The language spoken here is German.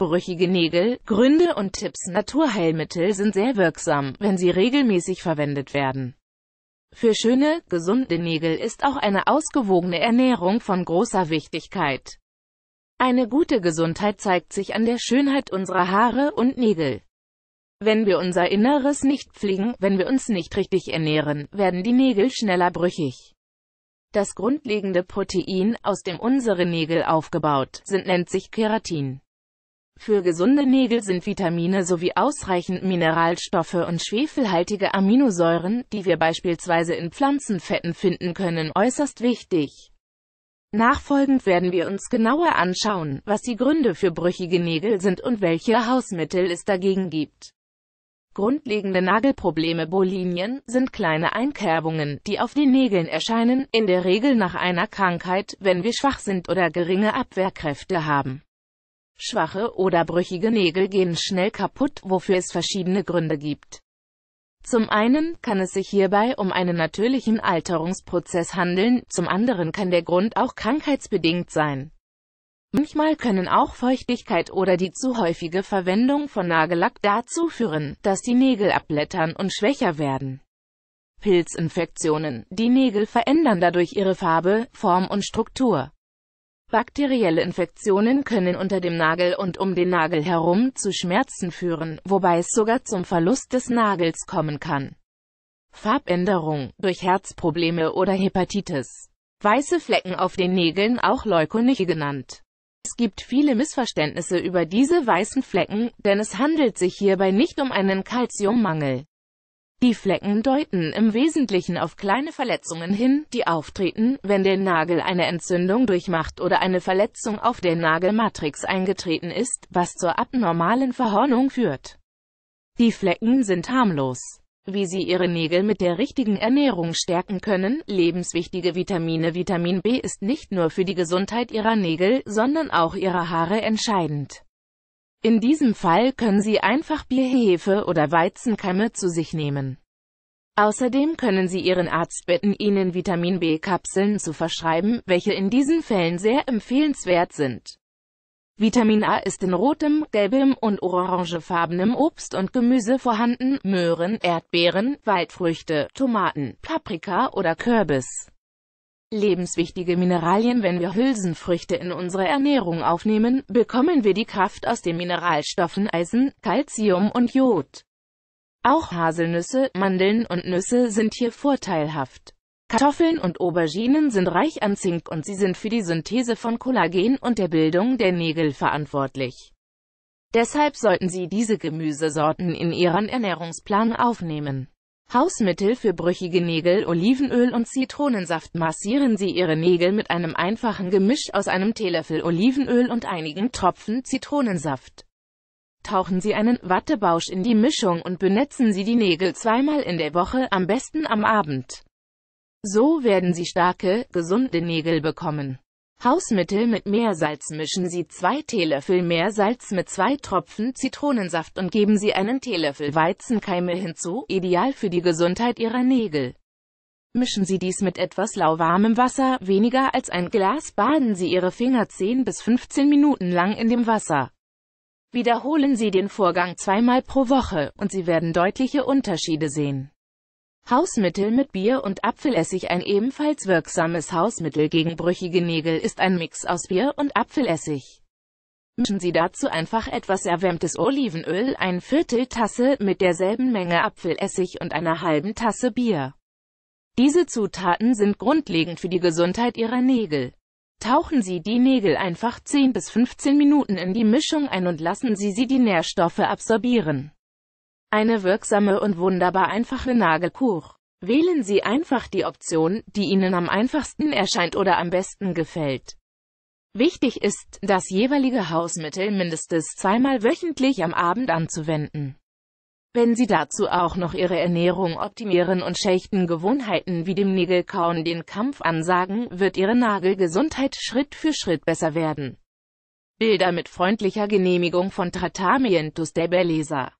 Brüchige Nägel, Gründe und Tipps Naturheilmittel sind sehr wirksam, wenn sie regelmäßig verwendet werden. Für schöne, gesunde Nägel ist auch eine ausgewogene Ernährung von großer Wichtigkeit. Eine gute Gesundheit zeigt sich an der Schönheit unserer Haare und Nägel. Wenn wir unser Inneres nicht pflegen, wenn wir uns nicht richtig ernähren, werden die Nägel schneller brüchig. Das grundlegende Protein, aus dem unsere Nägel aufgebaut sind, nennt sich Keratin. Für gesunde Nägel sind Vitamine sowie ausreichend Mineralstoffe und schwefelhaltige Aminosäuren, die wir beispielsweise in Pflanzenfetten finden können, äußerst wichtig. Nachfolgend werden wir uns genauer anschauen, was die Gründe für brüchige Nägel sind und welche Hausmittel es dagegen gibt. Grundlegende Nagelprobleme Bolinien sind kleine Einkerbungen, die auf den Nägeln erscheinen, in der Regel nach einer Krankheit, wenn wir schwach sind oder geringe Abwehrkräfte haben. Schwache oder brüchige Nägel gehen schnell kaputt, wofür es verschiedene Gründe gibt. Zum einen kann es sich hierbei um einen natürlichen Alterungsprozess handeln, zum anderen kann der Grund auch krankheitsbedingt sein. Manchmal können auch Feuchtigkeit oder die zu häufige Verwendung von Nagellack dazu führen, dass die Nägel abblättern und schwächer werden. Pilzinfektionen. Die Nägel verändern dadurch ihre Farbe, Form und Struktur. Bakterielle Infektionen können unter dem Nagel und um den Nagel herum zu Schmerzen führen, wobei es sogar zum Verlust des Nagels kommen kann. Farbänderung durch Herzprobleme oder Hepatitis. Weiße Flecken auf den Nägeln, auch Leukonie genannt. Es gibt viele Missverständnisse über diese weißen Flecken, denn es handelt sich hierbei nicht um einen Kalziummangel. Die Flecken deuten im Wesentlichen auf kleine Verletzungen hin, die auftreten, wenn der Nagel eine Entzündung durchmacht oder eine Verletzung auf der Nagelmatrix eingetreten ist, was zur abnormalen Verhornung führt. Die Flecken sind harmlos. Wie Sie Ihre Nägel mit der richtigen Ernährung stärken können, lebenswichtige Vitamine Vitamin B ist nicht nur für die Gesundheit Ihrer Nägel, sondern auch Ihrer Haare entscheidend. In diesem Fall können Sie einfach Bierhefe oder Weizenkeime zu sich nehmen. Außerdem können Sie Ihren Arzt bitten, Ihnen Vitamin B-Kapseln zu verschreiben, welche in diesen Fällen sehr empfehlenswert sind. Vitamin A ist in rotem, gelbem und orangefarbenem Obst und Gemüse vorhanden, Möhren, Erdbeeren, Waldfrüchte, Tomaten, Paprika oder Kürbis lebenswichtige Mineralien. Wenn wir Hülsenfrüchte in unsere Ernährung aufnehmen, bekommen wir die Kraft aus den Mineralstoffen Eisen, Calcium und Jod. Auch Haselnüsse, Mandeln und Nüsse sind hier vorteilhaft. Kartoffeln und Auberginen sind reich an Zink und sie sind für die Synthese von Kollagen und der Bildung der Nägel verantwortlich. Deshalb sollten Sie diese Gemüsesorten in Ihren Ernährungsplan aufnehmen. Hausmittel für brüchige Nägel Olivenöl und Zitronensaft massieren Sie Ihre Nägel mit einem einfachen Gemisch aus einem Teelöffel Olivenöl und einigen Tropfen Zitronensaft. Tauchen Sie einen Wattebausch in die Mischung und benetzen Sie die Nägel zweimal in der Woche, am besten am Abend. So werden Sie starke, gesunde Nägel bekommen. Hausmittel mit Meersalz mischen Sie zwei Teelöffel Meersalz mit zwei Tropfen Zitronensaft und geben Sie einen Teelöffel Weizenkeime hinzu, ideal für die Gesundheit Ihrer Nägel. Mischen Sie dies mit etwas lauwarmem Wasser, weniger als ein Glas baden Sie Ihre Finger 10 bis 15 Minuten lang in dem Wasser. Wiederholen Sie den Vorgang zweimal pro Woche, und Sie werden deutliche Unterschiede sehen. Hausmittel mit Bier und Apfelessig Ein ebenfalls wirksames Hausmittel gegen brüchige Nägel ist ein Mix aus Bier und Apfelessig. Mischen Sie dazu einfach etwas erwärmtes Olivenöl, ein Viertel Tasse mit derselben Menge Apfelessig und einer halben Tasse Bier. Diese Zutaten sind grundlegend für die Gesundheit Ihrer Nägel. Tauchen Sie die Nägel einfach 10 bis 15 Minuten in die Mischung ein und lassen Sie sie die Nährstoffe absorbieren. Eine wirksame und wunderbar einfache Nagelkur. Wählen Sie einfach die Option, die Ihnen am einfachsten erscheint oder am besten gefällt. Wichtig ist, das jeweilige Hausmittel mindestens zweimal wöchentlich am Abend anzuwenden. Wenn Sie dazu auch noch Ihre Ernährung optimieren und schlechten Gewohnheiten wie dem Nägelkauen den Kampf ansagen, wird Ihre Nagelgesundheit Schritt für Schritt besser werden. Bilder mit freundlicher Genehmigung von Tratamientus der Belleza